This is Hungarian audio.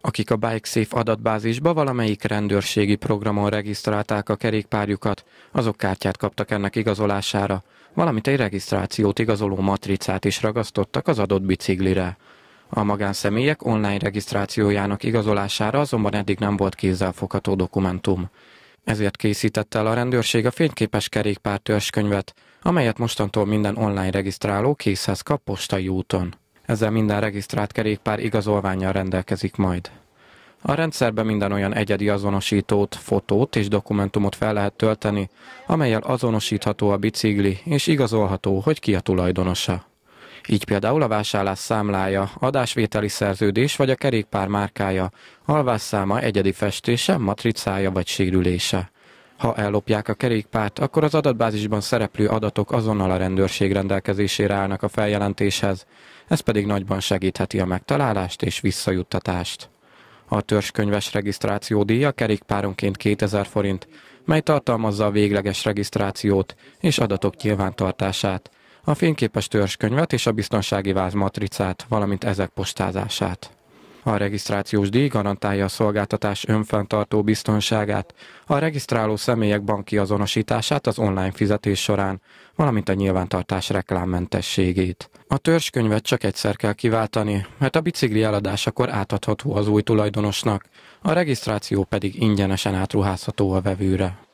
akik a BikeSafe adatbázisba valamelyik rendőrségi programon regisztrálták a kerékpárjukat, azok kártyát kaptak ennek igazolására, valamint egy regisztrációt igazoló matricát is ragasztottak az adott biciklire. A magánszemélyek online regisztrációjának igazolására azonban eddig nem volt kézzelfogható dokumentum. Ezért készített el a rendőrség a fényképes kerékpártörzskönyvet, amelyet mostantól minden online regisztráló készhez kap postai úton ezzel minden regisztrált kerékpár igazolványjal rendelkezik majd. A rendszerben minden olyan egyedi azonosítót, fotót és dokumentumot fel lehet tölteni, amelyel azonosítható a bicikli és igazolható, hogy ki a tulajdonosa. Így például a vásárlás számlája, adásvételi szerződés vagy a kerékpár márkája, alvásszáma, egyedi festése, matricája vagy sérülése. Ha ellopják a kerékpárt, akkor az adatbázisban szereplő adatok azonnal a rendőrség rendelkezésére állnak a feljelentéshez, ez pedig nagyban segítheti a megtalálást és visszajuttatást. A törzskönyves regisztráció díja kerékpáronként 2000 forint, mely tartalmazza a végleges regisztrációt és adatok nyilvántartását, a fényképes törzskönyvet és a biztonsági váz matricát valamint ezek postázását. A regisztrációs díj garantálja a szolgáltatás önfenntartó biztonságát, a regisztráló személyek banki azonosítását az online fizetés során, valamint a nyilvántartás reklámmentességét. A törzskönyvet csak egyszer kell kiváltani, mert a bicikli eladásakor átadható az új tulajdonosnak, a regisztráció pedig ingyenesen átruházható a vevőre.